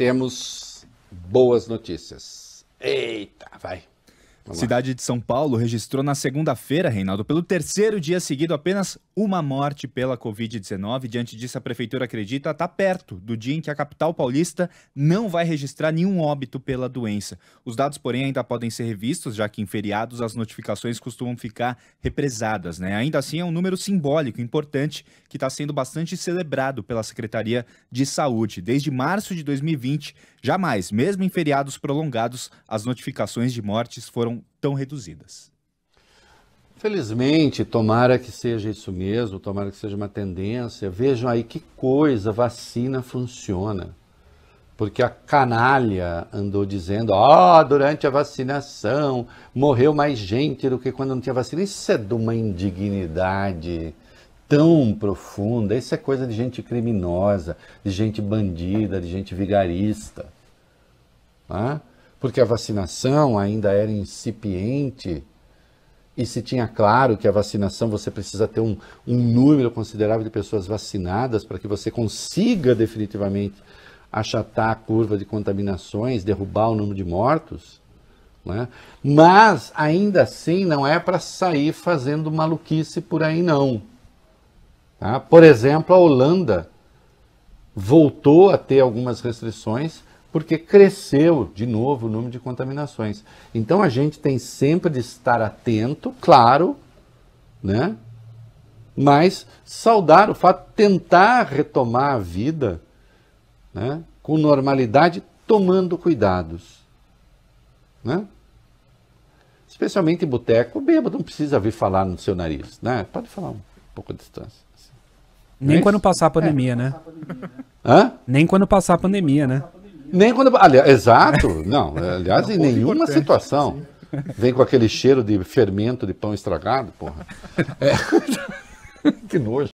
temos boas notícias. Eita, vai. Vamos Cidade lá. de São Paulo registrou na segunda-feira, Reinaldo, pelo terceiro dia seguido apenas uma morte pela Covid-19. Diante disso, a prefeitura acredita está perto do dia em que a capital paulista não vai registrar nenhum óbito pela doença. Os dados, porém, ainda podem ser revistos, já que em feriados as notificações costumam ficar represadas. Né? Ainda assim, é um número simbólico importante que está sendo bastante celebrado pela Secretaria de Saúde. Desde março de 2020, jamais, mesmo em feriados prolongados, as notificações de mortes foram tão reduzidas. Felizmente, tomara que seja isso mesmo, tomara que seja uma tendência. Vejam aí que coisa, vacina funciona. Porque a canalha andou dizendo, ó, oh, durante a vacinação morreu mais gente do que quando não tinha vacina. Isso é de uma indignidade tão profunda, isso é coisa de gente criminosa, de gente bandida, de gente vigarista. Tá? Porque a vacinação ainda era incipiente e se tinha claro que a vacinação você precisa ter um, um número considerável de pessoas vacinadas para que você consiga definitivamente achatar a curva de contaminações, derrubar o número de mortos. Né? Mas ainda assim não é para sair fazendo maluquice por aí, não. Tá? Por exemplo, a Holanda voltou a ter algumas restrições porque cresceu de novo o número de contaminações. Então a gente tem sempre de estar atento, claro, né? Mas saudar o fato de tentar retomar a vida, né? com normalidade, tomando cuidados, né? Especialmente em boteco, o bêbado não precisa vir falar no seu nariz, né? Pode falar um pouco a distância. Assim. Nem, é quando é. pandemia, é, né? Nem quando passar a pandemia, né? Nem quando passar a pandemia, né? Nem quando. É, aliás, exato, não. Aliás, em nenhuma situação assim. vem com aquele cheiro de fermento de pão estragado, porra. É. que nojo.